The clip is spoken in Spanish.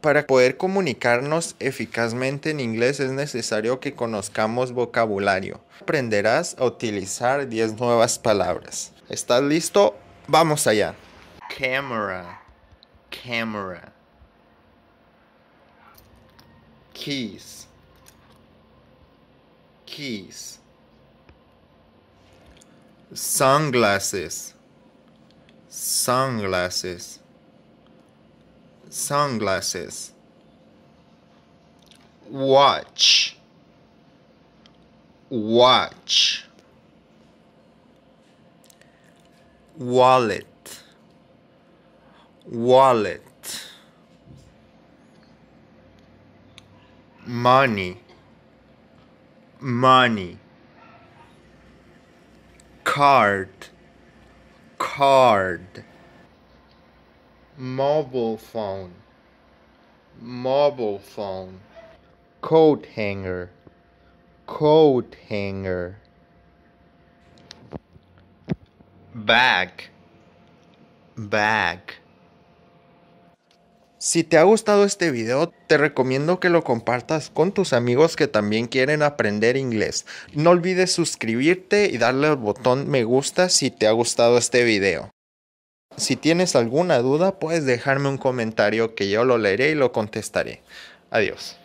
Para poder comunicarnos eficazmente en inglés es necesario que conozcamos vocabulario. Aprenderás a utilizar 10 nuevas palabras. ¿Estás listo? Vamos allá. Camera. Camera. Keys. Keys. Sunglasses. Sunglasses. sunglasses watch watch wallet wallet money money card card mobile phone, mobile phone, coat hanger, coat hanger, bag, bag. Si te ha gustado este video, te recomiendo que lo compartas con tus amigos que también quieren aprender inglés. No olvides suscribirte y darle al botón me gusta si te ha gustado este video. Si tienes alguna duda, puedes dejarme un comentario que yo lo leeré y lo contestaré. Adiós.